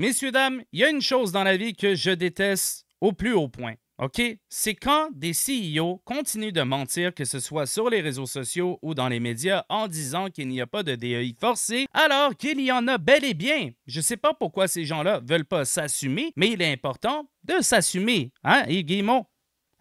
Messieurs, dames, il y a une chose dans la vie que je déteste au plus haut point. OK? C'est quand des CEO continuent de mentir, que ce soit sur les réseaux sociaux ou dans les médias, en disant qu'il n'y a pas de DEI forcé, alors qu'il y en a bel et bien. Je ne sais pas pourquoi ces gens-là veulent pas s'assumer, mais il est important de s'assumer, hein, et Guillemot?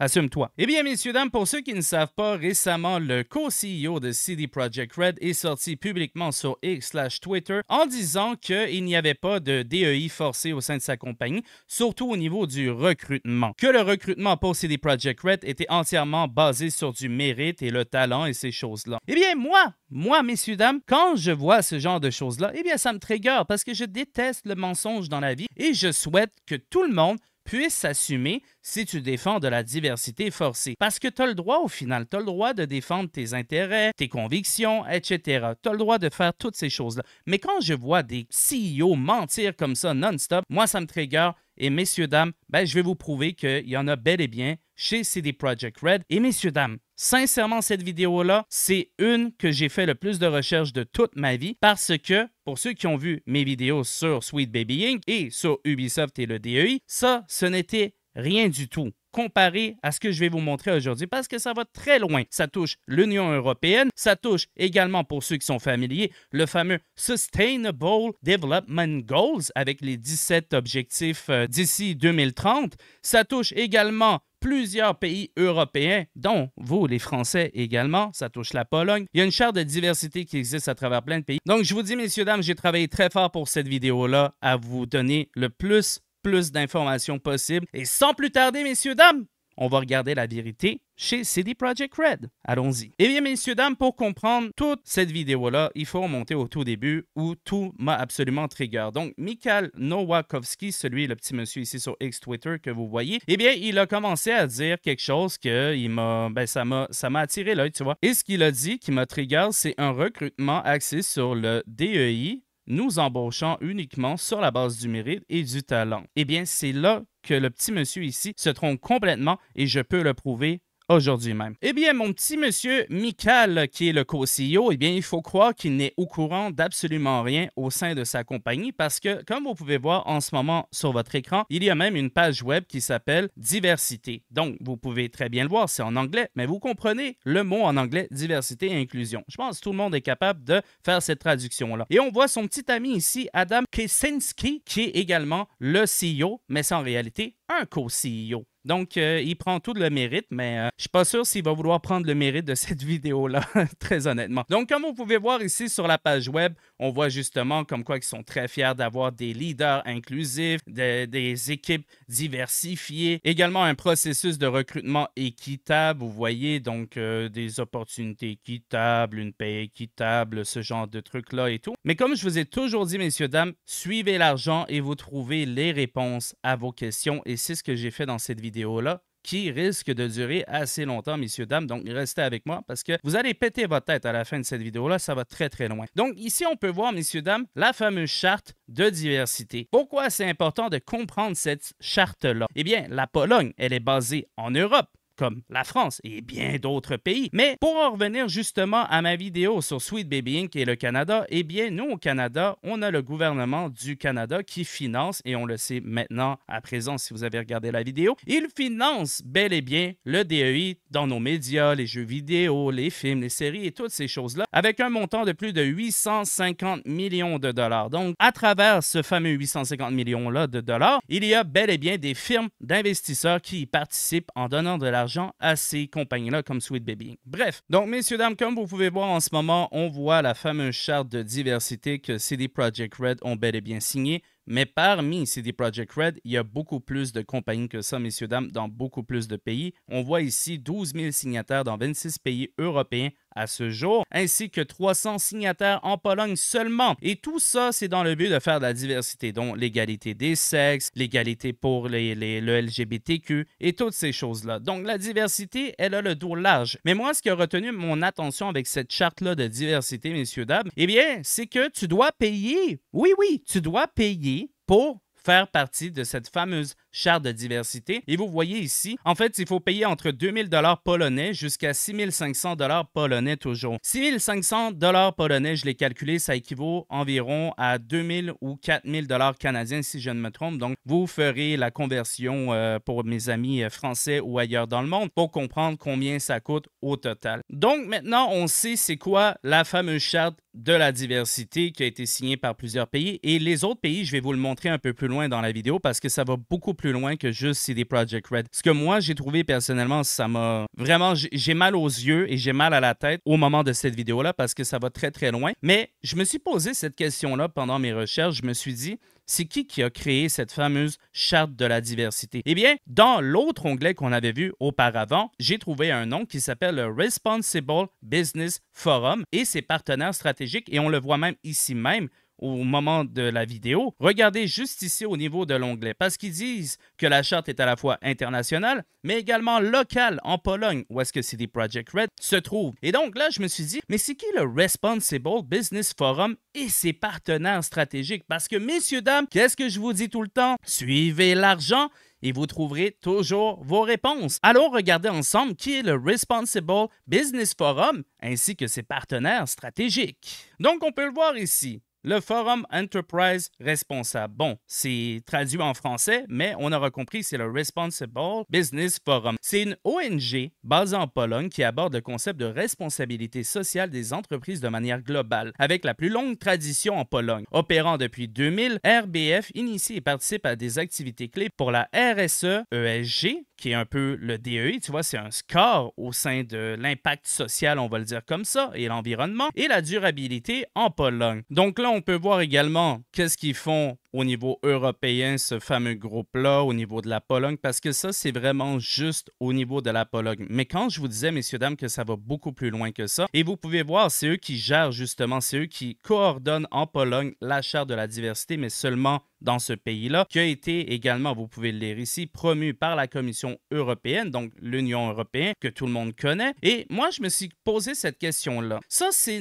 Assume-toi. Eh bien, messieurs, dames, pour ceux qui ne savent pas, récemment, le co-CEO de CD Projekt Red est sorti publiquement sur X Twitter en disant qu'il n'y avait pas de DEI forcé au sein de sa compagnie, surtout au niveau du recrutement. Que le recrutement pour CD Projekt Red était entièrement basé sur du mérite et le talent et ces choses-là. Eh bien, moi, moi, messieurs, dames, quand je vois ce genre de choses-là, eh bien, ça me trigger parce que je déteste le mensonge dans la vie et je souhaite que tout le monde puisse s'assumer si tu défends de la diversité forcée. Parce que tu as le droit au final, tu as le droit de défendre tes intérêts, tes convictions, etc. Tu as le droit de faire toutes ces choses-là. Mais quand je vois des CEO mentir comme ça non-stop, moi, ça me trigger. Et messieurs, dames, ben, je vais vous prouver qu'il y en a bel et bien chez CD Projekt Red. Et messieurs, dames, Sincèrement, cette vidéo-là, c'est une que j'ai fait le plus de recherches de toute ma vie parce que pour ceux qui ont vu mes vidéos sur Sweet Baby Inc. et sur Ubisoft et le DEI, ça, ce n'était rien du tout comparé à ce que je vais vous montrer aujourd'hui parce que ça va très loin. Ça touche l'Union européenne, ça touche également, pour ceux qui sont familiers, le fameux Sustainable Development Goals avec les 17 objectifs euh, d'ici 2030. Ça touche également plusieurs pays européens, dont vous, les Français également. Ça touche la Pologne. Il y a une charte de diversité qui existe à travers plein de pays. Donc, je vous dis, messieurs, dames, j'ai travaillé très fort pour cette vidéo-là à vous donner le plus plus d'informations possibles. Et sans plus tarder, messieurs, dames, on va regarder la vérité chez CD Projekt Red. Allons-y. Eh bien, messieurs, dames, pour comprendre toute cette vidéo-là, il faut remonter au tout début où tout m'a absolument trigger. Donc, Mikhail Nowakowski, celui, le petit monsieur ici sur X Twitter que vous voyez, eh bien, il a commencé à dire quelque chose que il m'a, ben, ça m'a, ça m'a attiré l'œil, tu vois. Et ce qu'il a dit qui m'a trigger, c'est un recrutement axé sur le DEI, nous embauchons uniquement sur la base du mérite et du talent. Eh bien, c'est là que le petit monsieur ici se trompe complètement et je peux le prouver aujourd'hui même. Eh bien, mon petit monsieur Mikal, qui est le co-CEO, eh bien, il faut croire qu'il n'est au courant d'absolument rien au sein de sa compagnie parce que, comme vous pouvez voir en ce moment sur votre écran, il y a même une page web qui s'appelle Diversité. Donc, vous pouvez très bien le voir, c'est en anglais, mais vous comprenez le mot en anglais diversité et inclusion. Je pense que tout le monde est capable de faire cette traduction-là. Et on voit son petit ami ici, Adam Kesinski, qui est également le CEO, mais c'est en réalité un co-CEO. Donc, euh, il prend tout le mérite, mais je euh, je suis pas sûr s'il va vouloir prendre le mérite de cette vidéo-là, très honnêtement. Donc, comme vous pouvez voir ici sur la page web, on voit justement comme quoi ils sont très fiers d'avoir des leaders inclusifs, des équipes diversifiées, également un processus de recrutement équitable, vous voyez, donc euh, des opportunités équitables, une paie équitable, ce genre de trucs-là et tout. Mais comme je vous ai toujours dit, messieurs, dames, suivez l'argent et vous trouvez les réponses à vos questions et c'est ce que j'ai fait dans cette vidéo vidéo là qui risque de durer assez longtemps, messieurs, dames. Donc, restez avec moi parce que vous allez péter votre tête à la fin de cette vidéo-là. Ça va très, très loin. Donc, ici, on peut voir, messieurs, dames, la fameuse charte de diversité. Pourquoi c'est important de comprendre cette charte-là? Eh bien, la Pologne, elle est basée en Europe comme la France et bien d'autres pays. Mais pour en revenir justement à ma vidéo sur Sweet Baby Inc. et le Canada, eh bien, nous, au Canada, on a le gouvernement du Canada qui finance, et on le sait maintenant à présent si vous avez regardé la vidéo, il finance bel et bien le DEI dans nos médias, les jeux vidéo, les films, les séries et toutes ces choses-là, avec un montant de plus de 850 millions de dollars. Donc, à travers ce fameux 850 millions-là de dollars, il y a bel et bien des firmes d'investisseurs qui y participent en donnant de l'argent à ces compagnies-là comme Sweet Baby. Bref, donc messieurs, dames, comme vous pouvez voir en ce moment, on voit la fameuse charte de diversité que CD Projekt Red ont bel et bien signée. Mais parmi CD Projekt Red, il y a beaucoup plus de compagnies que ça, messieurs, dames, dans beaucoup plus de pays. On voit ici 12 000 signataires dans 26 pays européens à ce jour, ainsi que 300 signataires en Pologne seulement. Et tout ça, c'est dans le but de faire de la diversité, dont l'égalité des sexes, l'égalité pour les, le LGBTQ et toutes ces choses-là. Donc la diversité, elle a le dos large. Mais moi, ce qui a retenu mon attention avec cette charte-là de diversité, messieurs, dames, eh bien, c'est que tu dois payer. Oui, oui, tu dois payer pour faire partie de cette fameuse charte de diversité. Et vous voyez ici, en fait, il faut payer entre 2000 dollars polonais jusqu'à 6500 dollars polonais toujours. 6500 dollars polonais, je l'ai calculé, ça équivaut environ à 2000 ou 4000 dollars canadiens si je ne me trompe. Donc, vous ferez la conversion euh, pour mes amis euh, français ou ailleurs dans le monde pour comprendre combien ça coûte au total. Donc, maintenant, on sait c'est quoi la fameuse charte de la diversité qui a été signée par plusieurs pays et les autres pays, je vais vous le montrer un peu plus loin dans la vidéo parce que ça va beaucoup plus loin que juste CD Project Red. Ce que moi, j'ai trouvé personnellement, ça m'a vraiment, j'ai mal aux yeux et j'ai mal à la tête au moment de cette vidéo-là parce que ça va très, très loin. Mais je me suis posé cette question-là pendant mes recherches. Je me suis dit, c'est qui qui a créé cette fameuse charte de la diversité? Eh bien, dans l'autre onglet qu'on avait vu auparavant, j'ai trouvé un nom qui s'appelle le Responsible Business Forum et ses partenaires stratégiques, et on le voit même ici même au moment de la vidéo, regardez juste ici au niveau de l'onglet, parce qu'ils disent que la charte est à la fois internationale, mais également locale en Pologne, où est-ce que CD Project Red se trouve. Et donc là, je me suis dit, mais c'est qui le Responsible Business Forum et ses partenaires stratégiques? Parce que, messieurs, dames, qu'est-ce que je vous dis tout le temps? Suivez l'argent et vous trouverez toujours vos réponses. Alors, regardez ensemble qui est le Responsible Business Forum ainsi que ses partenaires stratégiques. Donc on peut le voir ici. Le Forum Enterprise Responsable. Bon, c'est traduit en français, mais on aura compris, c'est le Responsible Business Forum. C'est une ONG basée en Pologne qui aborde le concept de responsabilité sociale des entreprises de manière globale, avec la plus longue tradition en Pologne. Opérant depuis 2000, RBF initie et participe à des activités clés pour la RSE, ESG, qui est un peu le DEI, tu vois, c'est un score au sein de l'impact social, on va le dire comme ça, et l'environnement, et la durabilité en Pologne. Donc là, on peut voir également qu'est-ce qu'ils font au niveau européen, ce fameux groupe-là, au niveau de la Pologne, parce que ça, c'est vraiment juste au niveau de la Pologne. Mais quand je vous disais, messieurs, dames, que ça va beaucoup plus loin que ça, et vous pouvez voir, c'est eux qui gèrent justement, c'est eux qui coordonnent en Pologne la charte de la diversité, mais seulement dans ce pays-là, qui a été également, vous pouvez le lire ici, promu par la Commission européenne, donc l'Union européenne, que tout le monde connaît. Et moi, je me suis posé cette question-là. Ça, ce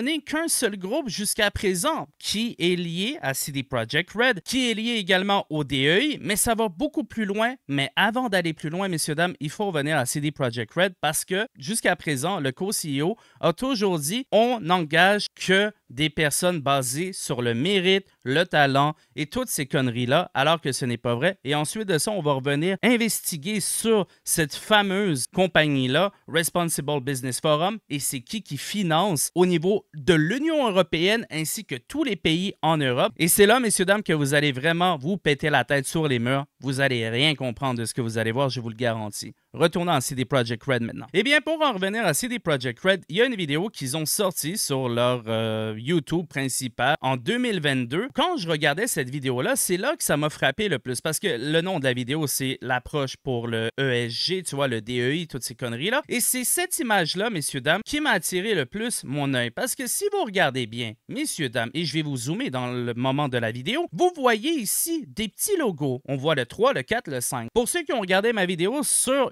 n'est qu'un seul groupe jusqu'à présent qui est lié à CD Project Red, qui est lié également au DEI, mais ça va beaucoup plus loin. Mais avant d'aller plus loin, messieurs, dames, il faut revenir à CD Project Red parce que jusqu'à présent, le co-CEO a toujours dit on n'engage que des personnes basées sur le mérite, le talent et toutes ces conneries-là, alors que ce n'est pas vrai. Et ensuite de ça, on va revenir investiguer sur cette fameuse compagnie-là, Responsible Business Forum, et c'est qui qui finance au niveau de l'Union européenne ainsi que tous les pays en Europe. Et c'est là, messieurs, dames, que vous allez vraiment vous péter la tête sur les murs. Vous allez rien comprendre de ce que vous allez voir, je vous le garantis. Retournons à CD Projekt Red maintenant. Eh bien, pour en revenir à CD Projekt Red, il y a une vidéo qu'ils ont sortie sur leur euh, YouTube principal en 2022. Quand je regardais cette vidéo-là, c'est là que ça m'a frappé le plus parce que le nom de la vidéo, c'est l'approche pour le ESG, tu vois, le DEI, toutes ces conneries-là. Et c'est cette image-là, messieurs, dames, qui m'a attiré le plus mon œil. Parce que si vous regardez bien, messieurs, dames, et je vais vous zoomer dans le moment de la vidéo, vous voyez ici des petits logos. On voit le 3, le 4, le 5. Pour ceux qui ont regardé ma vidéo sur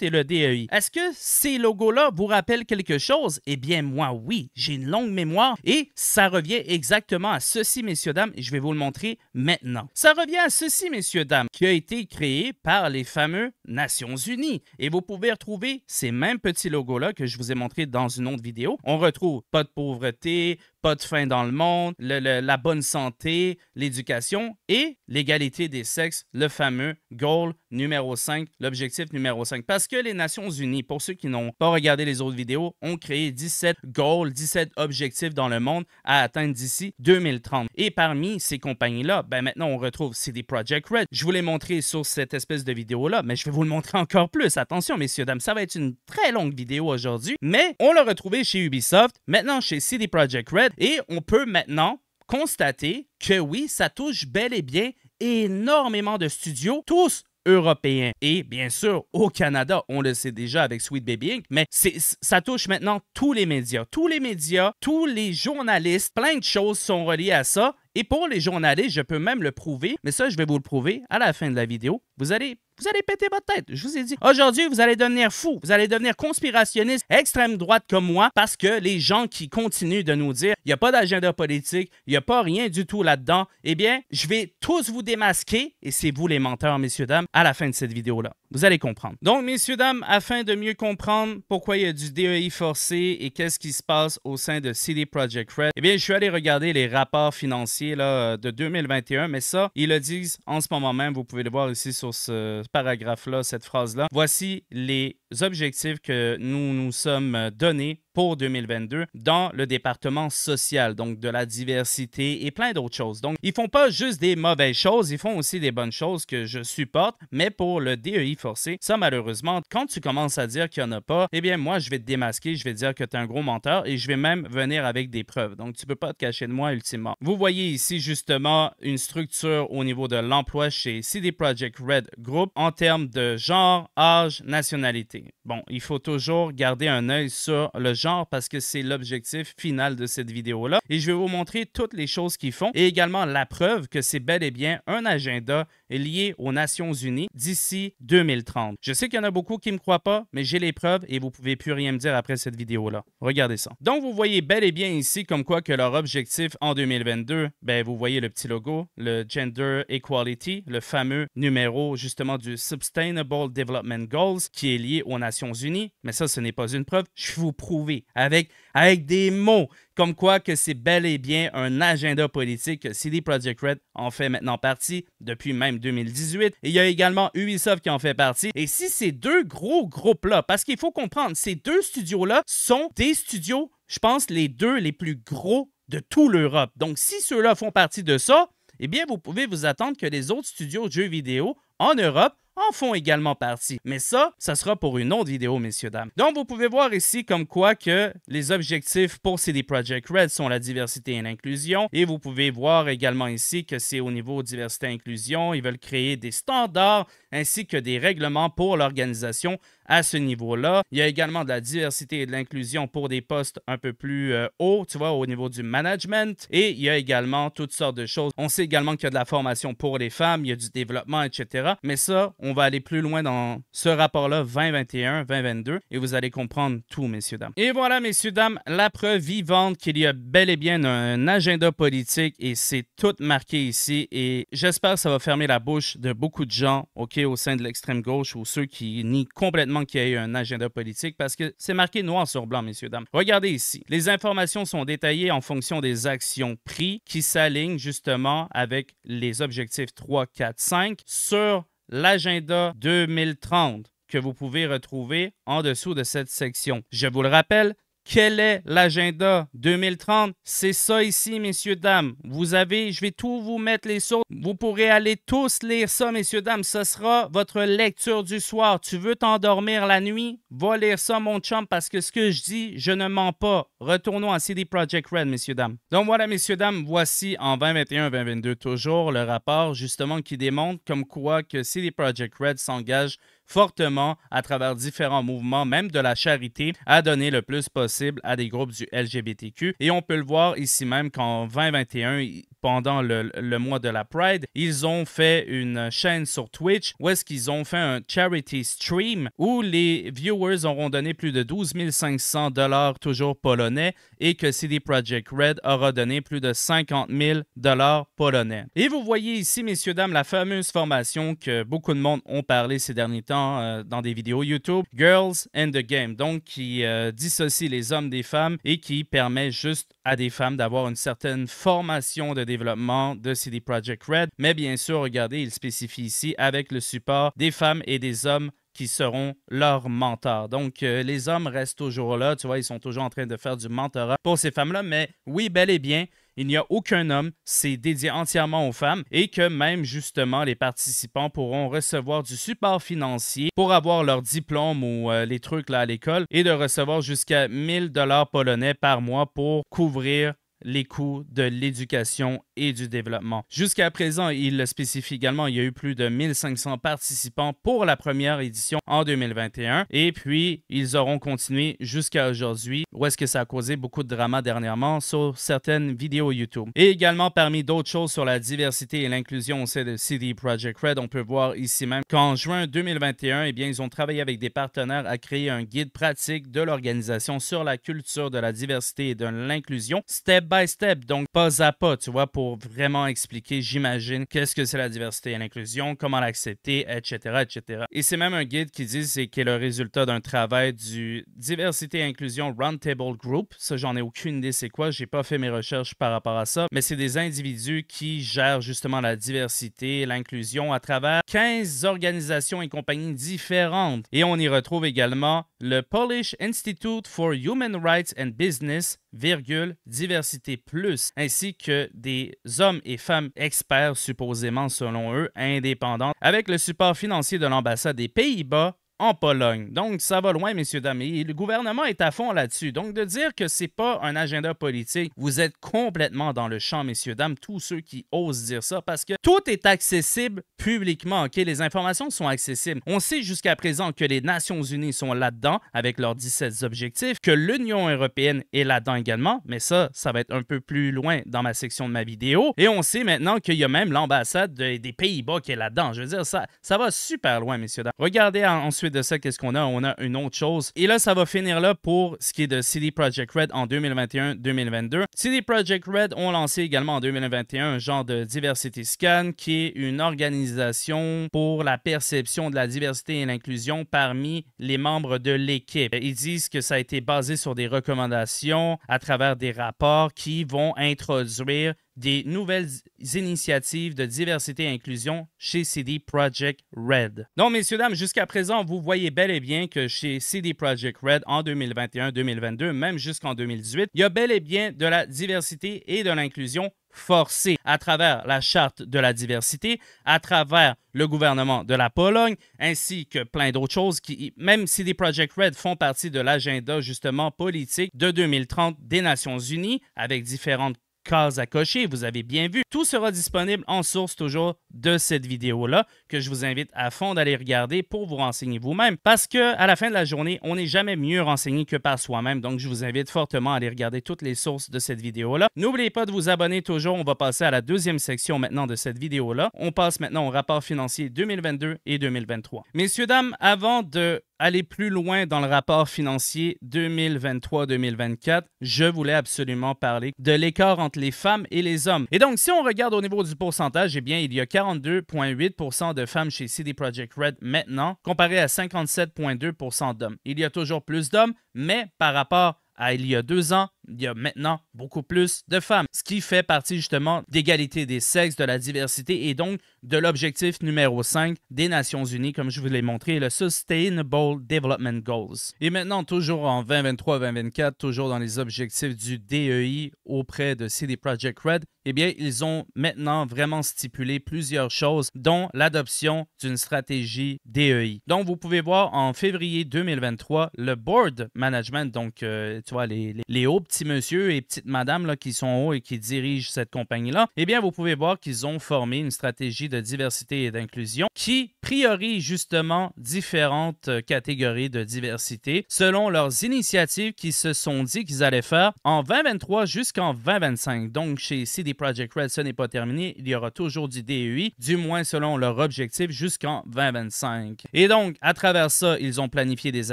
et le DEI. Est-ce que ces logos-là vous rappellent quelque chose? Eh bien, moi, oui. J'ai une longue mémoire et ça revient exactement à ceci, messieurs, dames. Et je vais vous le montrer maintenant. Ça revient à ceci, messieurs, dames, qui a été créé par les fameux Nations Unies. Et vous pouvez retrouver ces mêmes petits logos-là que je vous ai montrés dans une autre vidéo. On retrouve pas de pauvreté, pas de faim dans le monde, la bonne santé, l'éducation et l'égalité des sexes, le fameux goal numéro 5, l'objectif numéro 5. Parce que les Nations Unies, pour ceux qui n'ont pas regardé les autres vidéos, ont créé 17 goals, 17 objectifs dans le monde à atteindre d'ici 2030. Et parmi ces compagnies-là, ben maintenant on retrouve CD Project Red. Je vous l'ai montré sur cette espèce de vidéo-là, mais je vais vous le montrer encore plus. Attention, messieurs, dames, ça va être une très longue vidéo aujourd'hui, mais on l'a retrouvé chez Ubisoft, maintenant chez CD Project Red, et on peut maintenant constater que oui, ça touche bel et bien énormément de studios, tous européens. Et bien sûr, au Canada, on le sait déjà avec Sweet Baby Inc., mais ça touche maintenant tous les médias. Tous les médias, tous les journalistes, plein de choses sont reliées à ça. Et pour les journalistes, je peux même le prouver, mais ça, je vais vous le prouver à la fin de la vidéo. Vous allez vous allez péter votre tête. Je vous ai dit, aujourd'hui, vous allez devenir fou. Vous allez devenir conspirationniste extrême droite comme moi parce que les gens qui continuent de nous dire, il n'y a pas d'agenda politique, il n'y a pas rien du tout là-dedans, eh bien, je vais tous vous démasquer, et c'est vous les menteurs, messieurs, dames, à la fin de cette vidéo-là. Vous allez comprendre. Donc, messieurs, dames, afin de mieux comprendre pourquoi il y a du DEI forcé et qu'est-ce qui se passe au sein de CD Project Red, eh bien, je suis allé regarder les rapports financiers de 2021, mais ça, ils le disent en ce moment même. Vous pouvez le voir ici sur ce paragraphe-là, cette phrase-là. Voici les objectifs que nous nous sommes donnés pour 2022 dans le département social, donc de la diversité et plein d'autres choses. Donc, ils font pas juste des mauvaises choses, ils font aussi des bonnes choses que je supporte, mais pour le DEI forcé, ça malheureusement, quand tu commences à dire qu'il n'y en a pas, eh bien moi, je vais te démasquer, je vais dire que tu es un gros menteur et je vais même venir avec des preuves. Donc, tu peux pas te cacher de moi ultimement. Vous voyez ici justement une structure au niveau de l'emploi chez CD Project Red Group en termes de genre, âge, nationalité. Bon, il faut toujours garder un œil sur le genre parce que c'est l'objectif final de cette vidéo-là. Et je vais vous montrer toutes les choses qu'ils font et également la preuve que c'est bel et bien un agenda lié aux Nations Unies d'ici 2030. Je sais qu'il y en a beaucoup qui ne me croient pas, mais j'ai les preuves et vous pouvez plus rien me dire après cette vidéo-là. Regardez ça. Donc, vous voyez bel et bien ici comme quoi que leur objectif en 2022, ben, vous voyez le petit logo, le Gender Equality, le fameux numéro justement du Sustainable Development Goals qui est lié aux Nations Unies. Mais ça, ce n'est pas une preuve. Je vais vous prouver avec avec des mots comme quoi que c'est bel et bien un agenda politique. CD Projekt Red en fait maintenant partie depuis même 2018. Et il y a également Ubisoft qui en fait partie. Et si ces deux gros groupes-là, parce qu'il faut comprendre, ces deux studios-là sont des studios, je pense, les deux les plus gros de toute l'Europe. Donc si ceux-là font partie de ça, eh bien, vous pouvez vous attendre que les autres studios de jeux vidéo en Europe en font également partie. Mais ça, ça sera pour une autre vidéo, messieurs, dames. Donc, vous pouvez voir ici comme quoi que les objectifs pour CD Project Red sont la diversité et l'inclusion. Et vous pouvez voir également ici que c'est au niveau diversité et inclusion. Ils veulent créer des standards ainsi que des règlements pour l'organisation à ce niveau-là. Il y a également de la diversité et de l'inclusion pour des postes un peu plus euh, hauts, tu vois, au niveau du management. Et il y a également toutes sortes de choses. On sait également qu'il y a de la formation pour les femmes, il y a du développement, etc. Mais ça, on va aller plus loin dans ce rapport-là 2021-2022 et vous allez comprendre tout, messieurs, dames. Et voilà, messieurs, dames, la preuve vivante qu'il y a bel et bien un agenda politique et c'est tout marqué ici et j'espère que ça va fermer la bouche de beaucoup de gens, OK, au sein de l'extrême gauche ou ceux qui nient complètement qu'il y ait un agenda politique parce que c'est marqué noir sur blanc, messieurs, dames. Regardez ici. Les informations sont détaillées en fonction des actions prises qui s'alignent justement avec les objectifs 3, 4, 5 sur l'agenda 2030 que vous pouvez retrouver en dessous de cette section. Je vous le rappelle, quel est l'agenda 2030? C'est ça ici, messieurs, dames. Vous avez, je vais tout vous mettre les sources. Vous pourrez aller tous lire ça, messieurs, dames. Ce sera votre lecture du soir. Tu veux t'endormir la nuit? Va lire ça, mon chum, parce que ce que je dis, je ne mens pas. Retournons à CD Project Red, messieurs, dames. Donc voilà, messieurs, dames, voici en 2021-2022 toujours le rapport, justement, qui démontre comme quoi que CD Project Red s'engage fortement à travers différents mouvements, même de la charité, à donner le plus possible à des groupes du LGBTQ. Et on peut le voir ici même qu'en 2021, pendant le, mois de la Pride, ils ont fait une chaîne sur Twitch où est-ce qu'ils ont fait un charity stream où les viewers auront donné plus de 12 500 dollars toujours polonais et que CD Projekt Red aura donné plus de 50 000 dollars polonais. Et vous voyez ici, messieurs, dames, la fameuse formation que beaucoup de monde ont parlé ces derniers temps euh, dans des vidéos YouTube, Girls and the Game, donc qui euh, dissocie les hommes des femmes et qui permet juste à des femmes d'avoir une certaine formation de développement de CD Projekt Red. Mais bien sûr, regardez, il spécifie ici avec le support des femmes et des hommes qui seront leurs mentors. Donc, euh, les hommes restent toujours là, tu vois, ils sont toujours en train de faire du mentorat pour ces femmes-là, mais oui, bel et bien, il n'y a aucun homme, c'est dédié entièrement aux femmes et que même justement les participants pourront recevoir du support financier pour avoir leur diplôme ou euh, les trucs là à l'école et de recevoir jusqu'à 1000 dollars polonais par mois pour couvrir les coûts de l'éducation et du développement. Jusqu'à présent, il le spécifie également, il y a eu plus de 1500 participants pour la première édition en 2021 et puis ils auront continué jusqu'à aujourd'hui où est-ce que ça a causé beaucoup de drama dernièrement sur certaines vidéos YouTube. Et également parmi d'autres choses sur la diversité et l'inclusion on sait de CD Project Red, on peut voir ici même qu'en juin 2021, eh bien, ils ont travaillé avec des partenaires à créer un guide pratique de l'organisation sur la culture de la diversité et de l'inclusion, Step by step, donc pas à pas, tu vois, pour vraiment expliquer, j'imagine, qu'est-ce que c'est la diversité et l'inclusion, comment l'accepter, etc., etc. Et c'est même un guide qui dit c'est est le résultat d'un travail du Diversité et Inclusion Roundtable Group. Ça, j'en ai aucune idée c'est quoi, j'ai pas fait mes recherches par rapport à ça, mais c'est des individus qui gèrent justement la diversité et l'inclusion à travers 15 organisations et compagnies différentes. Et on y retrouve également le Polish Institute for Human Rights and Business, virgule, diversité plus, ainsi que des hommes et femmes experts supposément selon eux indépendants, avec le support financier de l'ambassade des Pays-Bas en Pologne. Donc, ça va loin, messieurs, dames. Et le gouvernement est à fond là-dessus. Donc, de dire que c'est pas un agenda politique, vous êtes complètement dans le champ, messieurs, dames, tous ceux qui osent dire ça, parce que tout est accessible publiquement, OK? Les informations sont accessibles. On sait jusqu'à présent que les Nations Unies sont là-dedans avec leurs 17 objectifs, que l'Union européenne est là-dedans également, mais ça, ça va être un peu plus loin dans ma section de ma vidéo. Et on sait maintenant qu'il y a même l'ambassade des Pays-Bas qui est là-dedans. Je veux dire, ça, ça va super loin, messieurs, dames. Regardez ensuite de ça, qu'est-ce qu'on a? On a une autre chose. Et là, ça va finir là pour ce qui est de CD Projekt Red en 2021-2022. CD Projekt Red ont lancé également en 2021 un genre de Diversity Scan qui est une organisation pour la perception de la diversité et l'inclusion parmi les membres de l'équipe. Ils disent que ça a été basé sur des recommandations à travers des rapports qui vont introduire des nouvelles initiatives de diversité et inclusion chez CD Projekt Red. Donc, messieurs, dames, jusqu'à présent, vous voyez bel et bien que chez CD Projekt Red en 2021-2022, même jusqu'en 2018, il y a bel et bien de la diversité et de l'inclusion forcée à travers la charte de la diversité, à travers le gouvernement de la Pologne, ainsi que plein d'autres choses qui, même CD Projekt Red font partie de l'agenda justement politique de 2030 des Nations Unies, avec différentes Case à cocher, vous avez bien vu. Tout sera disponible en source toujours de cette vidéo-là que je vous invite à fond d'aller regarder pour vous renseigner vous-même parce que à la fin de la journée, on n'est jamais mieux renseigné que par soi-même. Donc je vous invite fortement à aller regarder toutes les sources de cette vidéo-là. N'oubliez pas de vous abonner toujours, on va passer à la deuxième section maintenant de cette vidéo-là. On passe maintenant au rapport financier 2022 et 2023. Messieurs dames, avant de aller plus loin dans le rapport financier 2023-2024, je voulais absolument parler de l'écart entre les femmes et les hommes. Et donc, si on regarde au niveau du pourcentage, eh bien, il y a 42,8 de femmes chez CD Projekt Red maintenant, comparé à 57,2 d'hommes. Il y a toujours plus d'hommes, mais par rapport à il y a deux ans, il y a maintenant beaucoup plus de femmes, ce qui fait partie justement d'égalité des sexes, de la diversité et donc de l'objectif numéro 5 des Nations Unies, comme je vous l'ai montré, le Sustainable Development Goals. Et maintenant, toujours en 2023-2024, toujours dans les objectifs du DEI auprès de CD Project Red, eh bien, ils ont maintenant vraiment stipulé plusieurs choses, dont l'adoption d'une stratégie DEI. Donc, vous pouvez voir en février 2023, le Board Management, donc, euh, tu vois, les, les, les hauts petits monsieur et petite madame là, qui sont hauts et qui dirigent cette compagnie-là, eh bien, vous pouvez voir qu'ils ont formé une stratégie de diversité et d'inclusion qui priorise justement différentes euh, catégories de diversité selon leurs initiatives qui se sont dit qu'ils allaient faire en 2023 jusqu'en 2025. Donc, chez CD Project Red, ce n'est pas terminé. Il y aura toujours du DEI, du moins selon leur objectif, jusqu'en 2025. Et donc, à travers ça, ils ont planifié des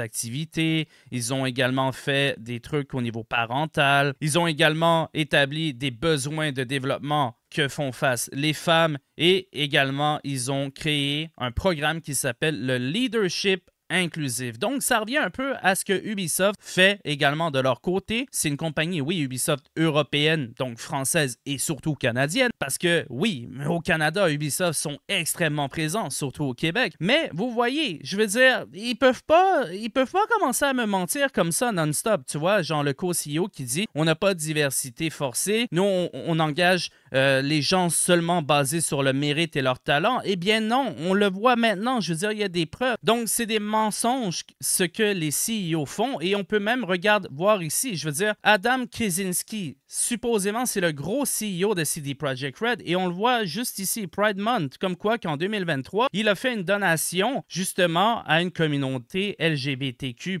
activités, ils ont également fait des trucs au niveau parental ils ont également établi des besoins de développement que font face les femmes et également ils ont créé un programme qui s'appelle le Leadership Inclusive. Donc, ça revient un peu à ce que Ubisoft fait également de leur côté. C'est une compagnie, oui, Ubisoft européenne, donc française et surtout canadienne, parce que oui, au Canada, Ubisoft sont extrêmement présents, surtout au Québec. Mais vous voyez, je veux dire, ils peuvent pas, ils peuvent pas commencer à me mentir comme ça non-stop. Tu vois, genre le co-CEO qui dit, on n'a pas de diversité forcée, nous on engage euh, les gens seulement basés sur le mérite et leur talent. Eh bien non, on le voit maintenant, je veux dire, il y a des preuves. Donc c'est des mensonges ce que les CEO font et on peut même, regarder voir ici, je veux dire, Adam Kaczynski, supposément c'est le gros CEO de CD Projekt Red et on le voit juste ici, Pride Month, comme quoi qu'en 2023, il a fait une donation justement à une communauté LGBTQ+,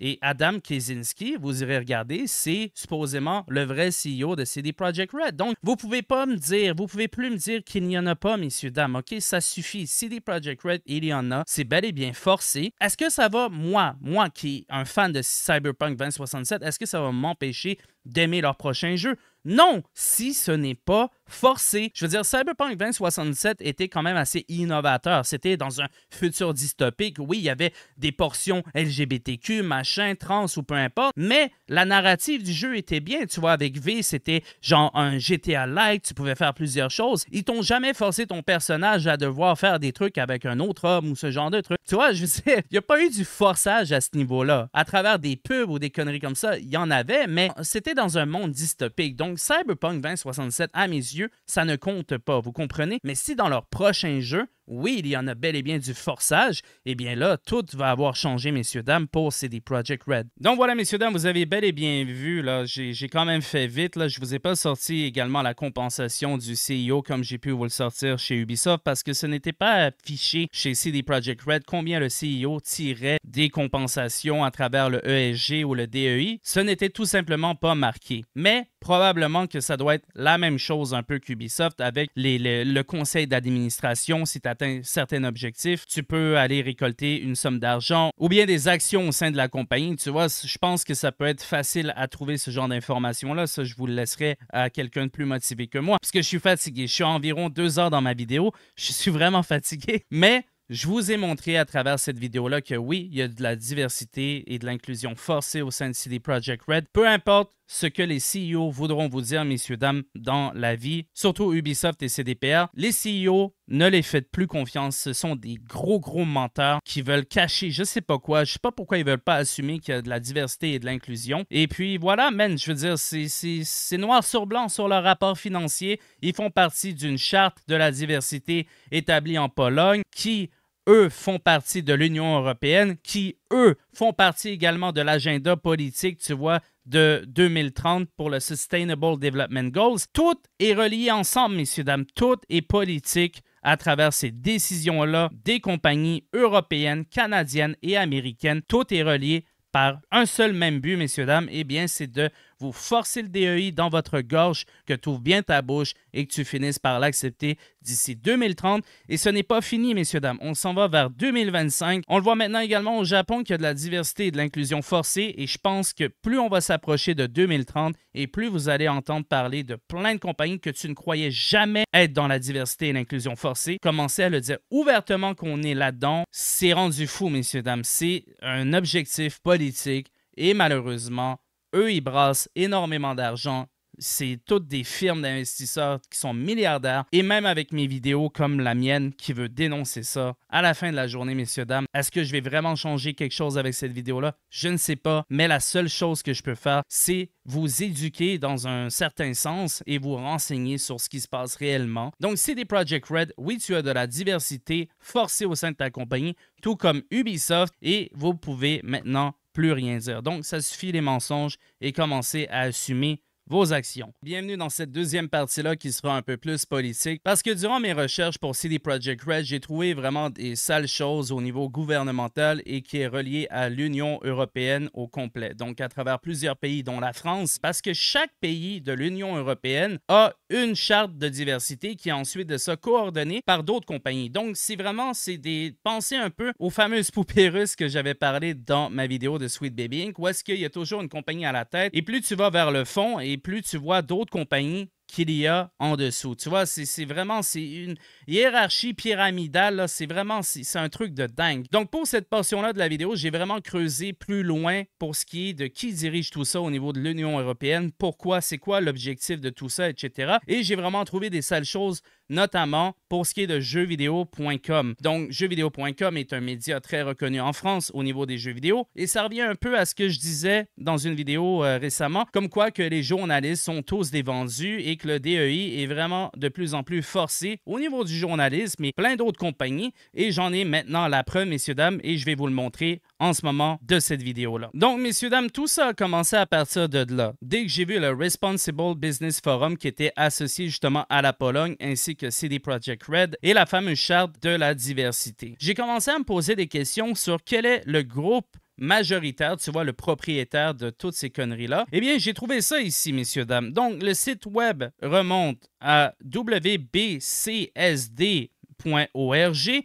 et Adam Kaczynski, vous irez regarder, c'est supposément le vrai CEO de CD Projekt Red. Donc vous pouvez pas me dire, vous pouvez plus me dire qu'il n'y en a pas, messieurs, dames, OK? Ça suffit. CD Projekt Red, il y en a. C'est bel et bien forcé. Est-ce que ça va, moi, moi qui un fan de Cyberpunk 2067, est-ce que ça va m'empêcher d'aimer leur prochain jeu? Non, si ce n'est pas forcé. Je veux dire, Cyberpunk 2077 était quand même assez innovateur. C'était dans un futur dystopique. Oui, il y avait des portions LGBTQ, machin, trans ou peu importe, mais la narrative du jeu était bien. Tu vois, avec V, c'était genre un GTA-like, tu pouvais faire plusieurs choses. Ils t'ont jamais forcé ton personnage à devoir faire des trucs avec un autre homme ou ce genre de trucs. Tu vois, je sais, dire, il n'y a pas eu du forçage à ce niveau-là. À travers des pubs ou des conneries comme ça, il y en avait, mais c'était dans un monde dystopique. Donc, Cyberpunk 2077, à mes yeux, ça ne compte pas, vous comprenez? Mais si dans leur prochain jeu, oui, il y en a bel et bien du forçage, eh bien là, tout va avoir changé, messieurs, dames, pour CD Project Red. Donc voilà, messieurs, dames, vous avez bel et bien vu, là, j'ai quand même fait vite, là, je vous ai pas sorti également la compensation du CEO comme j'ai pu vous le sortir chez Ubisoft, parce que ce n'était pas affiché chez CD Project Red combien le CEO tirait des compensations à travers le ESG ou le DEI. Ce n'était tout simplement pas marqué. Mais probablement que ça doit être la même chose un peu qu'Ubisoft avec le conseil d'administration, si Certain certains objectifs, tu peux aller récolter une somme d'argent ou bien des actions au sein de la compagnie. Tu vois, je pense que ça peut être facile à trouver ce genre d'informations-là. Ça, je vous le laisserai à quelqu'un de plus motivé que moi parce que je suis fatigué. Je suis environ deux heures dans ma vidéo. Je suis vraiment fatigué, mais je vous ai montré à travers cette vidéo-là que oui, il y a de la diversité et de l'inclusion forcée au sein de CD Project Red. Peu importe ce que les CEO voudront vous dire, messieurs, dames, dans la vie, surtout Ubisoft et CDPR. Les CEO, ne les faites plus confiance. Ce sont des gros, gros menteurs qui veulent cacher je sais pas quoi. Je sais pas pourquoi ils veulent pas assumer qu'il y a de la diversité et de l'inclusion. Et puis voilà, man, je veux dire, c'est noir sur blanc sur leur rapport financier. Ils font partie d'une charte de la diversité établie en Pologne qui eux, font partie de l'Union européenne, qui, eux, font partie également de l'agenda politique, tu vois, de 2030 pour le Sustainable Development Goals. Tout est relié ensemble, messieurs, dames. Tout est politique à travers ces décisions-là des compagnies européennes, canadiennes et américaines. Tout est relié par un seul même but, messieurs, dames, et eh bien c'est de vous forcez le DEI dans votre gorge, que tu ouvres bien ta bouche et que tu finisses par l'accepter d'ici 2030. Et ce n'est pas fini, messieurs, dames. On s'en va vers 2025. On le voit maintenant également au Japon qu'il y a de la diversité et de l'inclusion forcée. Et je pense que plus on va s'approcher de 2030 et plus vous allez entendre parler de plein de compagnies que tu ne croyais jamais être dans la diversité et l'inclusion forcée. Commencer à le dire ouvertement qu'on est là-dedans. C'est rendu fou, messieurs, dames. C'est un objectif politique et malheureusement, eux, ils brassent énormément d'argent c'est toutes des firmes d'investisseurs qui sont milliardaires. Et même avec mes vidéos comme la mienne qui veut dénoncer ça, à la fin de la journée, messieurs, dames, est-ce que je vais vraiment changer quelque chose avec cette vidéo-là? Je ne sais pas, mais la seule chose que je peux faire, c'est vous éduquer dans un certain sens et vous renseigner sur ce qui se passe réellement. Donc, c'est des Project Red, oui, tu as de la diversité forcée au sein de ta compagnie, tout comme Ubisoft, et vous pouvez maintenant plus rien dire. Donc, ça suffit les mensonges et commencer à assumer vos actions. Bienvenue dans cette deuxième partie-là qui sera un peu plus politique parce que durant mes recherches pour CD Projekt Red, j'ai trouvé vraiment des sales choses au niveau gouvernemental et qui est relié à l'Union européenne au complet, donc à travers plusieurs pays dont la France, parce que chaque pays de l'Union européenne a une charte de diversité qui est ensuite de ça coordonnée par d'autres compagnies. Donc c'est vraiment, c'est des... penser un peu aux fameuses poupées russes que j'avais parlé dans ma vidéo de Sweet Baby Inc. où est-ce qu'il y a toujours une compagnie à la tête et plus tu vas vers le fond et plus tu vois d'autres compagnies qu'il y a en dessous. Tu vois, c'est vraiment une hiérarchie pyramidale. C'est vraiment c'est un truc de dingue. Donc pour cette portion-là de la vidéo, j'ai vraiment creusé plus loin pour ce qui est de qui dirige tout ça au niveau de l'Union européenne, pourquoi, c'est quoi l'objectif de tout ça, etc. Et j'ai vraiment trouvé des sales choses notamment pour ce qui est de jeuxvideo.com. Donc, jeuxvideo.com est un média très reconnu en France au niveau des jeux vidéo et ça revient un peu à ce que je disais dans une vidéo euh, récemment, comme quoi que les journalistes sont tous des et que le DEI est vraiment de plus en plus forcé au niveau du journalisme et plein d'autres compagnies et j'en ai maintenant la preuve, messieurs, dames, et je vais vous le montrer en ce moment de cette vidéo-là. Donc, messieurs, dames, tout ça a commencé à partir de là. Dès que j'ai vu le Responsible Business Forum qui était associé justement à la Pologne ainsi que CD Project Red et la fameuse charte de la diversité. J'ai commencé à me poser des questions sur quel est le groupe majoritaire, tu vois, le propriétaire de toutes ces conneries-là. Eh bien, j'ai trouvé ça ici, messieurs, dames. Donc, le site web remonte à wbcsd.org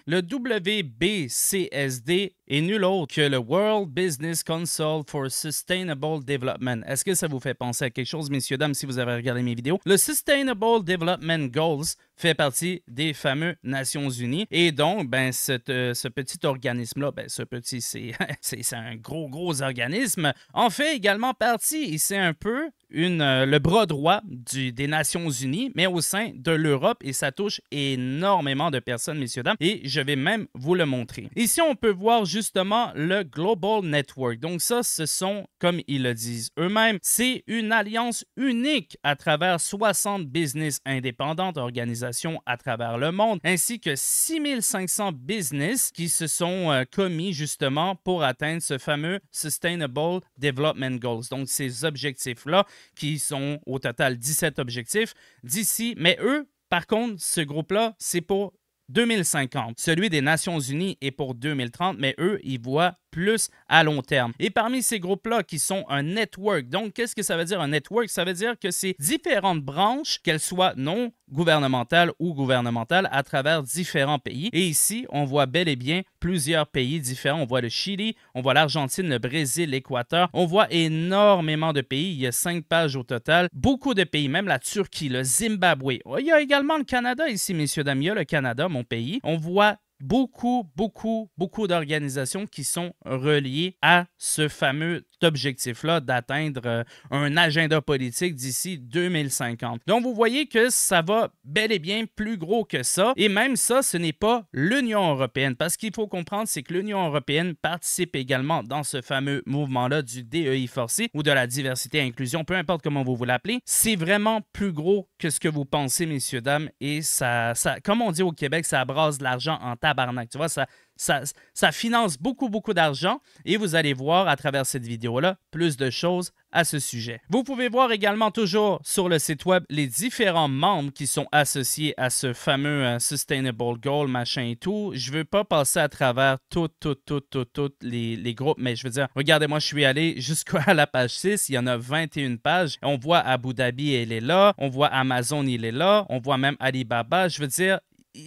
le WBCSD et nul autre que le World Business Council for Sustainable Development. Est-ce que ça vous fait penser à quelque chose, messieurs, dames, si vous avez regardé mes vidéos? Le Sustainable Development Goals fait partie des fameux Nations Unies. Et donc, ben, cette, euh, ce petit organisme-là, ben, ce petit, c'est, un gros, gros organisme, en fait également partie. Et c'est un peu une, euh, le bras droit du, des Nations Unies, mais au sein de l'Europe. Et ça touche énormément de personnes, messieurs, dames. Et je vais même vous le montrer. Ici, on peut voir justement le Global Network. Donc ça, ce sont, comme ils le disent eux-mêmes, c'est une alliance unique à travers 60 business indépendantes, organisations à travers le monde, ainsi que 6500 business qui se sont euh, commis justement pour atteindre ce fameux Sustainable Development Goals. Donc ces objectifs-là, qui sont au total 17 objectifs d'ici, mais eux, par contre, ce groupe-là, c'est pour 2050. Celui des Nations Unies est pour 2030, mais eux, ils voient plus à long terme. Et parmi ces groupes-là qui sont un network, donc qu'est-ce que ça veut dire un network? Ça veut dire que c'est différentes branches, qu'elles soient non gouvernementales ou gouvernementales, à travers différents pays. Et ici, on voit bel et bien plusieurs pays différents. On voit le Chili, on voit l'Argentine, le Brésil, l'Équateur. On voit énormément de pays. Il y a cinq pages au total. Beaucoup de pays, même la Turquie, le Zimbabwe. Il y a également le Canada ici, messieurs, dames. le Canada, mon pays. On voit beaucoup, beaucoup, beaucoup d'organisations qui sont reliées à ce fameux objectif-là d'atteindre euh, un agenda politique d'ici 2050. Donc vous voyez que ça va bel et bien plus gros que ça. Et même ça, ce n'est pas l'Union européenne. Parce qu'il faut comprendre, c'est que l'Union européenne participe également dans ce fameux mouvement-là du DEI forcé ou de la diversité et inclusion, peu importe comment vous vous l'appelez. C'est vraiment plus gros que ce que vous pensez, messieurs, dames. Et ça, comme on dit au Québec, ça brasse de l'argent en tabarnak. Tu vois, ça, ça, ça finance beaucoup, beaucoup d'argent et vous allez voir à travers cette vidéo-là plus de choses à ce sujet. Vous pouvez voir également toujours sur le site web les différents membres qui sont associés à ce fameux euh, Sustainable Goal, machin et tout. Je veux pas passer à travers tout, tout, tout, tout, tous les, les groupes, mais je veux dire, regardez-moi, je suis allé jusqu'à la page 6, il y en a 21 pages. On voit Abu Dhabi, elle est là. On voit Amazon, il est là. On voit même Alibaba. Je veux dire,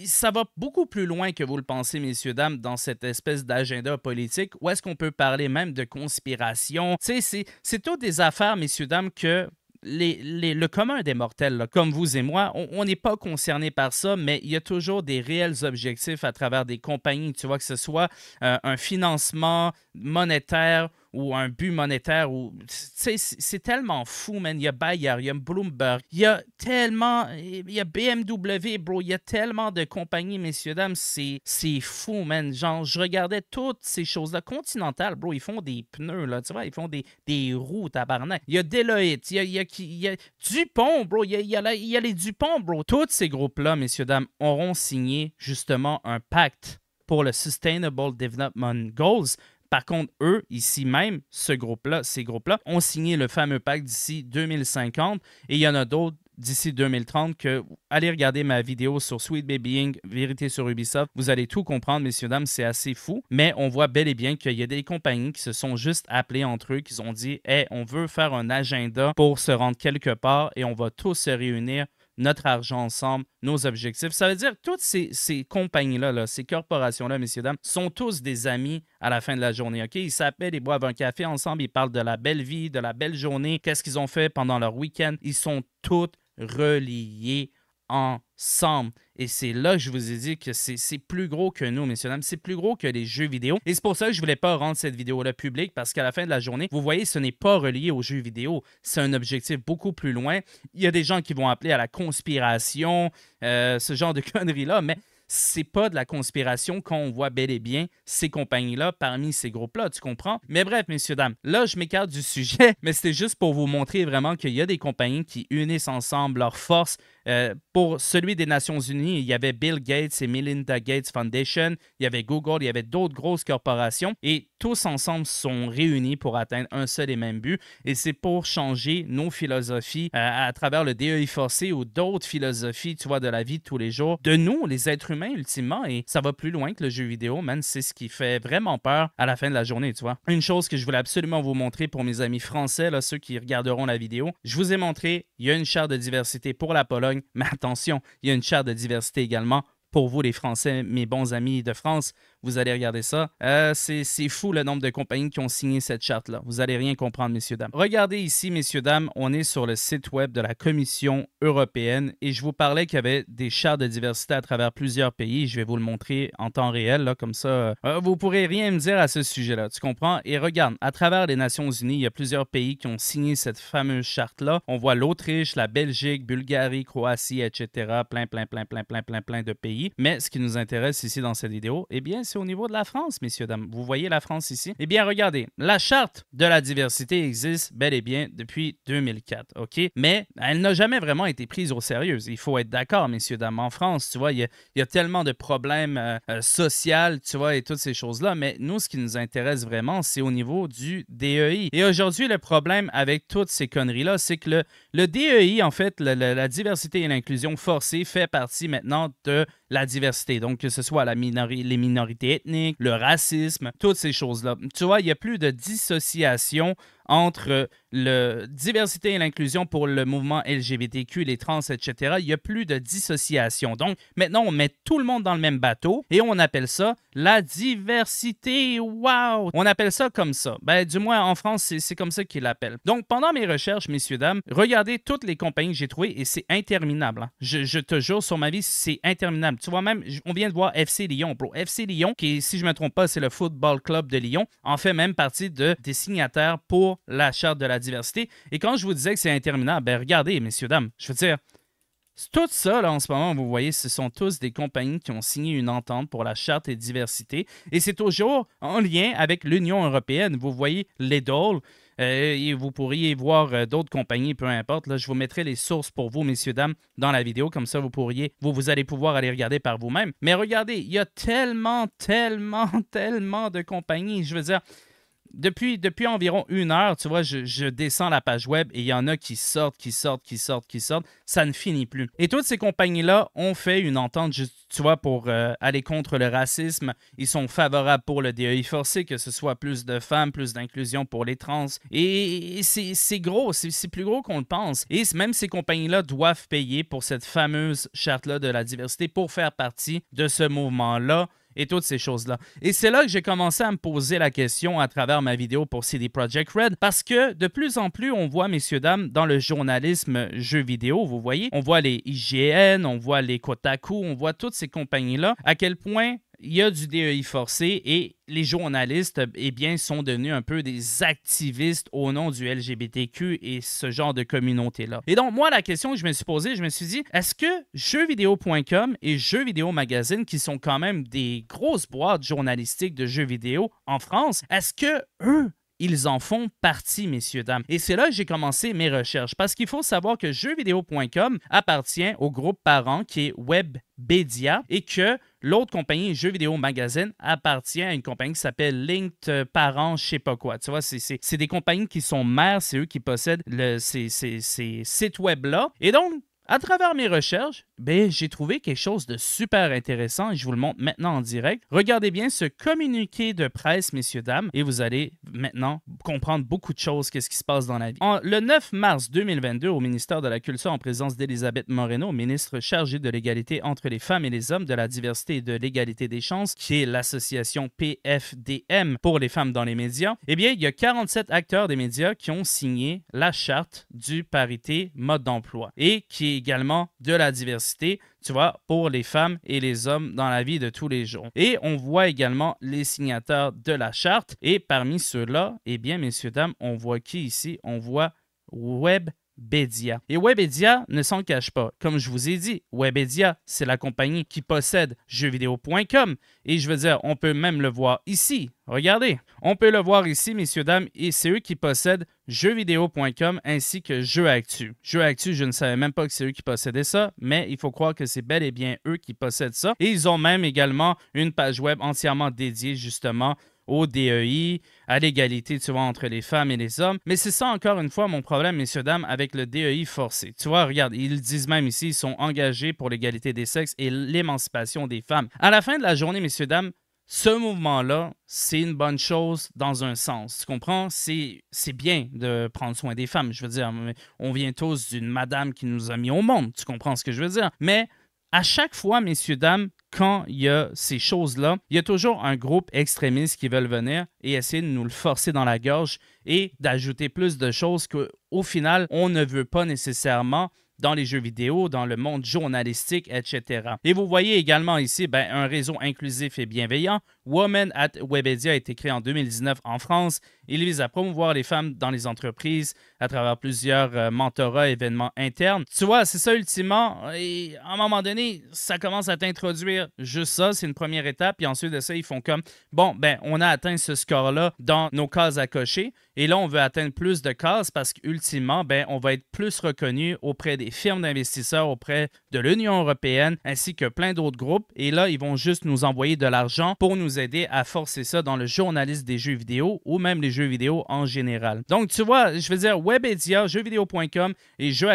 ça va beaucoup plus loin que vous le pensez, messieurs, dames, dans cette espèce d'agenda politique où est-ce qu'on peut parler même de conspiration. C'est, c'est toutes des affaires, messieurs, dames, que les, le commun des mortels, comme vous et moi, on n'est pas concerné par ça, mais il y a toujours des réels objectifs à travers des compagnies, tu vois, que ce soit euh, un financement monétaire ou un but monétaire. ou C'est tellement fou, man. Il y a Bayer, il y a Bloomberg, il y a tellement. Il y a BMW, bro. Il y a tellement de compagnies, messieurs, dames. C'est fou, man. Genre, je regardais toutes ces choses-là. Continental, bro, ils font des pneus, là. Tu vois, ils font des, des roues, tabarnak. Il y a Deloitte, il y a, Dupont, bro. Il y a, il y a, les Dupont, bro. Toutes ces groupes-là, messieurs, dames, auront signé justement un pacte pour le Sustainable Development Goals par contre, eux, ici même, ce groupe-là, ces groupes-là, ont signé le fameux pacte d'ici 2050 et il y en a d'autres d'ici 2030 que allez regarder ma vidéo sur Sweet Baby Inc., Vérité sur Ubisoft. Vous allez tout comprendre, messieurs, dames, c'est assez fou. Mais on voit bel et bien qu'il y a des compagnies qui se sont juste appelées entre eux, qui ont dit hé, on veut faire un agenda pour se rendre quelque part et on va tous se réunir notre argent ensemble, nos objectifs. Ça veut dire que toutes ces, compagnies-là, là, ces corporations-là, messieurs, dames, sont tous des amis à la fin de la journée. OK? Ils s'appellent, ils boivent un café ensemble, ils parlent de la belle vie, de la belle journée, qu'est-ce qu'ils ont fait pendant leur week-end. Ils sont tous reliés ensemble. Et c'est là que je vous ai dit que c'est plus gros que nous, messieurs, dames. C'est plus gros que les jeux vidéo. Et c'est pour ça que je voulais pas rendre cette vidéo-là publique parce qu'à la fin de la journée, vous voyez, ce n'est pas relié aux jeux vidéo. C'est un objectif beaucoup plus loin. Il y a des gens qui vont appeler à la conspiration, euh, ce genre de conneries-là, mais c'est pas de la conspiration quand on voit bel et bien ces compagnies-là parmi ces groupes-là, tu comprends? Mais bref, messieurs, dames, là, je m'écarte du sujet, mais c'était juste pour vous montrer vraiment qu'il y a des compagnies qui unissent ensemble leurs forces, euh, pour celui des Nations Unies, il y avait Bill Gates et Melinda Gates Foundation, il y avait Google, il y avait d'autres grosses corporations et tous ensemble sont réunis pour atteindre un seul et même but et c'est pour changer nos philosophies euh, à travers le DEI forcé ou d'autres philosophies, tu vois, de la vie de tous les jours, de nous, les êtres humains ultimement et ça va plus loin que le jeu vidéo, man, c'est ce qui fait vraiment peur à la fin de la journée, tu vois. Une chose que je voulais absolument vous montrer pour mes amis français, là, ceux qui regarderont la vidéo, je vous ai montré, il y a une charte de diversité pour la Pologne mais attention, il y a une charte de diversité également pour vous, les Français, mes bons amis de France. Vous allez regarder ça. Euh, c'est fou le nombre de compagnies qui ont signé cette charte-là. Vous allez rien comprendre, messieurs, dames. Regardez ici, messieurs, dames, on est sur le site web de la Commission européenne et je vous parlais qu'il y avait des chartes de diversité à travers plusieurs pays. Je vais vous le montrer en temps réel, là, comme ça. Euh, euh vous pourrez rien me dire à ce sujet-là, tu comprends? Et regarde, à travers les Nations Unies, il y a plusieurs pays qui ont signé cette fameuse charte-là. On voit l'Autriche, la Belgique, Bulgarie, Croatie, etc. Plein, plein, plein, plein, plein, plein, plein de pays. Mais ce qui nous intéresse ici dans cette vidéo, eh bien, c'est au niveau de la France, messieurs, dames. Vous voyez la France ici? Eh bien, regardez, la charte de la diversité existe bel et bien depuis 2004, OK? Mais elle n'a jamais vraiment été prise au sérieux. Il faut être d'accord, messieurs, dames. En France, tu vois, il y, a tellement de problèmes euh, euh, sociaux, tu vois, et toutes ces choses-là. Mais nous, ce qui nous intéresse vraiment, c'est au niveau du DEI. Et aujourd'hui, le problème avec toutes ces conneries-là, c'est que le, DEI, en fait, la diversité et l'inclusion forcée fait partie maintenant de la diversité. Donc, que ce soit la les minorités ethnique, le racisme, toutes ces choses-là. Tu vois, il n'y a plus de dissociation entre la diversité et l'inclusion pour le mouvement LGBTQ, les trans, etc. Il n'y a plus de dissociation. Donc, maintenant, on met tout le monde dans le même bateau et on appelle ça la diversité. Wow! On appelle ça comme ça. Ben, du moins, en France, c'est comme ça qu'ils l'appellent. Donc, pendant mes recherches, messieurs, dames, regardez toutes les compagnies que j'ai trouvées et c'est interminable. Hein. Je, te jure, sur ma vie, c'est interminable. Tu vois, même, on vient de voir FC Lyon, bro. FC Lyon, qui, si je ne me trompe pas, c'est le Football Club de Lyon, en fait même partie de, des signataires pour la charte de la diversité. Et quand je vous disais que c'est interminable, ben regardez, messieurs, dames, je veux dire, tout ça, là, en ce moment, vous voyez, ce sont tous des compagnies qui ont signé une entente pour la charte et diversité. Et c'est toujours en lien avec l'Union européenne. Vous voyez les euh, et vous pourriez voir euh, d'autres compagnies, peu importe. Là, je vous mettrai les sources pour vous, messieurs, dames, dans la vidéo. Comme ça, vous pourriez, vous, vous allez pouvoir aller regarder par vous-même. Mais regardez, il y a tellement, tellement, tellement de compagnies. Je veux dire, depuis, depuis environ une heure, tu vois, je, descends la page web et il y en a qui sortent, qui sortent, qui sortent, qui sortent. Ça ne finit plus. Et toutes ces compagnies-là ont fait une entente, tu vois, pour euh, aller contre le racisme. Ils sont favorables pour le DEI forcé, que ce soit plus de femmes, plus d'inclusion pour les trans. Et c'est gros, c'est plus gros qu'on le pense. Et même ces compagnies-là doivent payer pour cette fameuse charte-là de la diversité pour faire partie de ce mouvement-là et toutes ces choses-là. Et c'est là que j'ai commencé à me poser la question à travers ma vidéo pour CD Projekt Red parce que de plus en plus, on voit, messieurs, dames, dans le journalisme jeux vidéo, vous voyez, on voit les IGN, on voit les Kotaku, on voit toutes ces compagnies-là, à quel point il y a du DEI forcé et les journalistes eh bien, sont devenus un peu des activistes au nom du LGBTQ et ce genre de communauté-là. Et donc, moi, la question que je me suis posée, je me suis dit, est-ce que jeuxvideo.com et Jeux vidéo magazine, qui sont quand même des grosses boîtes journalistiques de jeux vidéo en France, est-ce que eux ils en font partie, messieurs, dames. Et c'est là que j'ai commencé mes recherches, parce qu'il faut savoir que jeuxvideo.com appartient au groupe parent qui est Webbedia et que l'autre compagnie, Jeux vidéo magazine, appartient à une compagnie qui s'appelle Linked Parents, je sais pas quoi. Tu vois, c'est des compagnies qui sont mères, c'est eux qui possèdent le, ces sites web-là. Et donc, à travers mes recherches, ben, j'ai trouvé quelque chose de super intéressant et je vous le montre maintenant en direct. Regardez bien ce communiqué de presse, messieurs, dames, et vous allez maintenant comprendre beaucoup de choses, qu'est-ce qui se passe dans la vie. le 9 mars 2022, au ministère de la Culture, en présence d'Elisabeth Moreno, ministre chargée de l'égalité entre les femmes et les hommes, de la diversité et de l'égalité des chances, qui est l'association PFDM pour les femmes dans les médias, eh bien, il y a 47 acteurs des médias qui ont signé la charte du parité mode d'emploi et qui est également de la diversité, tu vois, pour les femmes et les hommes dans la vie de tous les jours. Et on voit également les signataires de la charte. Et parmi ceux-là, eh bien, messieurs, dames, on voit qui ici? On voit Web Webedia. Et Webedia ne s'en cache pas. Comme je vous ai dit, Webedia, c'est la compagnie qui possède jeuxvideo.com. Et je veux dire, on peut même le voir ici. Regardez, on peut le voir ici, messieurs, dames, et c'est eux qui possèdent jeuxvideo.com ainsi que Jeux Actu. Jeux Actu, je ne savais même pas que c'est eux qui possédaient ça, mais il faut croire que c'est bel et bien eux qui possèdent ça. Et ils ont même également une page web entièrement dédiée justement au DEI, à l'égalité, tu vois, entre les femmes et les hommes. Mais c'est ça, encore une fois, mon problème, messieurs, dames, avec le DEI forcé. Tu vois, regarde, ils disent même ici, ils sont engagés pour l'égalité des sexes et l'émancipation des femmes. À la fin de la journée, messieurs, dames, ce mouvement-là, c'est une bonne chose dans un sens. Tu comprends? C'est bien de prendre soin des femmes. Je veux dire, on vient tous d'une madame qui nous a mis au monde. Tu comprends ce que je veux dire? Mais à chaque fois, messieurs, dames, quand il y a ces choses-là, il y a toujours un groupe extrémiste qui veulent venir et essayer de nous le forcer dans la gorge et d'ajouter plus de choses qu'au final, on ne veut pas nécessairement dans les jeux vidéo, dans le monde journalistique, etc. Et vous voyez également ici ben, un réseau inclusif et bienveillant Women at Webedia a été créé en 2019 en France. Il vise à promouvoir les femmes dans les entreprises à travers plusieurs euh, mentorats, événements internes. Tu vois, c'est ça ultimement. Et à un moment donné, ça commence à t'introduire juste ça. C'est une première étape. Puis ensuite de ça, ils font comme bon, ben, on a atteint ce score-là dans nos cases à cocher. Et là, on veut atteindre plus de cases parce qu'ultimement, ben, on va être plus reconnu auprès des firmes d'investisseurs, auprès de l'Union européenne, ainsi que plein d'autres groupes. Et là, ils vont juste nous envoyer de l'argent pour nous aider à forcer ça dans le journalisme des jeux vidéo ou même les jeux vidéo en général. Donc, tu vois, je veux dire, Webedia, jeuxvideo.com et Jeux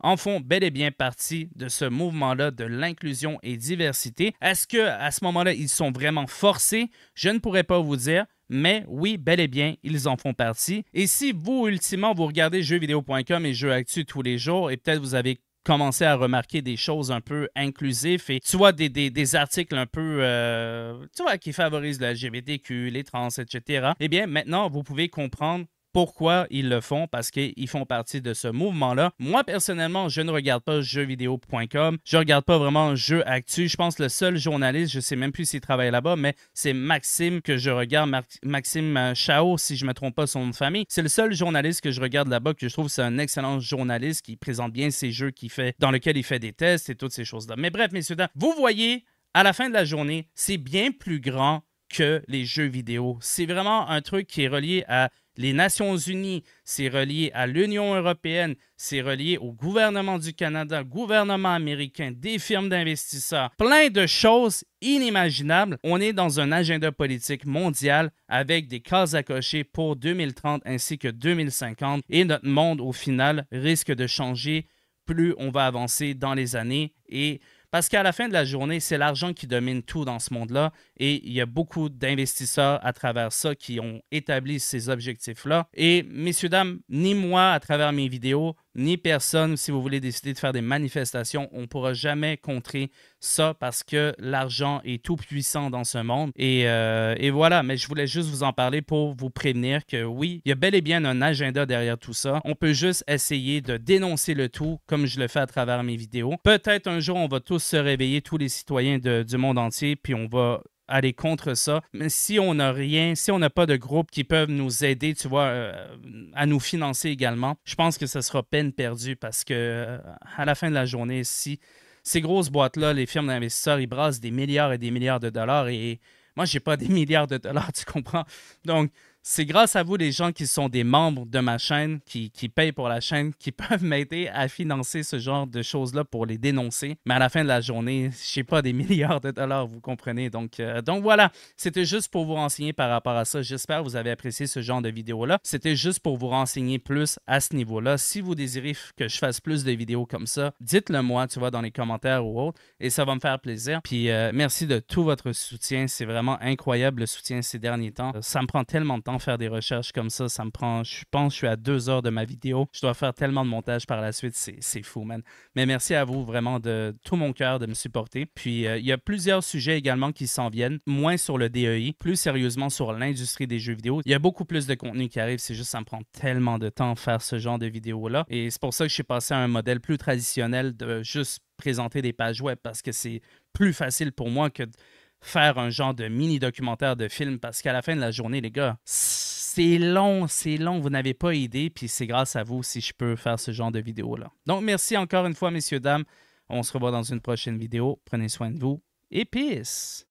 en font bel et bien partie de ce mouvement-là de l'inclusion et diversité. Est-ce que à ce moment-là, ils sont vraiment forcés? Je ne pourrais pas vous dire. Mais oui, bel et bien, ils en font partie. Et si vous, ultimement, vous regardez jeuxvideo.com et jeux tous les jours, et peut-être vous avez commencer à remarquer des choses un peu inclusives et tu vois des, des, articles un peu euh, tu vois qui favorisent la les trans, etc. Eh bien maintenant vous pouvez comprendre pourquoi ils le font, parce qu'ils font partie de ce mouvement-là. Moi, personnellement, je ne regarde pas jeuxvideo.com, je ne regarde pas vraiment Jeux Actu. Je pense que le seul journaliste, je sais même plus s'il travaille là-bas, mais c'est Maxime que je regarde, Maxime euh, Chao, si je ne me trompe pas son nom de famille. C'est le seul journaliste que je regarde là-bas, que je trouve c'est un excellent journaliste qui présente bien ses jeux qui fait, dans lequel il fait des tests et toutes ces choses-là. Mais bref, messieurs, dames, vous voyez, à la fin de la journée, c'est bien plus grand que les jeux vidéo. C'est vraiment un truc qui est relié à les Nations Unies, c'est relié à l'Union européenne, c'est relié au gouvernement du Canada, gouvernement américain, des firmes d'investisseurs, plein de choses inimaginables. On est dans un agenda politique mondial avec des cases à cocher pour 2030 ainsi que 2050 et notre monde au final risque de changer plus on va avancer dans les années et parce qu'à la fin de la journée, c'est l'argent qui domine tout dans ce monde-là et il y a beaucoup d'investisseurs à travers ça qui ont établi ces objectifs-là. Et messieurs, dames, ni moi à travers mes vidéos, ni personne. Si vous voulez décider de faire des manifestations, on ne pourra jamais contrer ça parce que l'argent est tout puissant dans ce monde. Et, euh, et, voilà, mais je voulais juste vous en parler pour vous prévenir que oui, il y a bel et bien un agenda derrière tout ça. On peut juste essayer de dénoncer le tout comme je le fais à travers mes vidéos. Peut-être un jour, on va tous se réveiller, tous les citoyens du monde entier, puis on va aller contre ça. Mais si on n'a rien, si on n'a pas de groupe qui peuvent nous aider, tu vois, euh, à nous financer également, je pense que ce sera peine perdue parce que euh, à la fin de la journée, si ces grosses boîtes-là, les firmes d'investisseurs, ils brassent des milliards et des milliards de dollars et moi, j'ai pas des milliards de dollars, tu comprends? Donc, c'est grâce à vous, les gens qui sont des membres de ma chaîne, qui, payent pour la chaîne, qui peuvent m'aider à financer ce genre de choses-là pour les dénoncer. Mais à la fin de la journée, je sais pas, des milliards de dollars, vous comprenez. Donc, euh, donc voilà, c'était juste pour vous renseigner par rapport à ça. J'espère que vous avez apprécié ce genre de vidéo-là. C'était juste pour vous renseigner plus à ce niveau-là. Si vous désirez que je fasse plus de vidéos comme ça, dites-le moi, tu vois, dans les commentaires ou autre, et ça va me faire plaisir. Puis euh, merci de tout votre soutien. C'est vraiment incroyable le soutien ces derniers temps. Ça me prend tellement de temps faire des recherches comme ça. Ça me prend, je pense, je suis à deux heures de ma vidéo. Je dois faire tellement de montage par la suite. C'est fou, man. Mais merci à vous vraiment de tout mon cœur de me supporter. Puis euh, il y a plusieurs sujets également qui s'en viennent, moins sur le DEI, plus sérieusement sur l'industrie des jeux vidéo. Il y a beaucoup plus de contenu qui arrive. C'est juste, ça me prend tellement de temps faire ce genre de vidéos là Et c'est pour ça que je suis passé à un modèle plus traditionnel de juste présenter des pages web parce que c'est plus facile pour moi que de faire un genre de mini-documentaire de film parce qu'à la fin de la journée, les gars, c'est long, c'est long, vous n'avez pas idée, puis c'est grâce à vous si je peux faire ce genre de vidéo-là. Donc, merci encore une fois, messieurs, dames. On se revoit dans une prochaine vidéo. Prenez soin de vous et peace!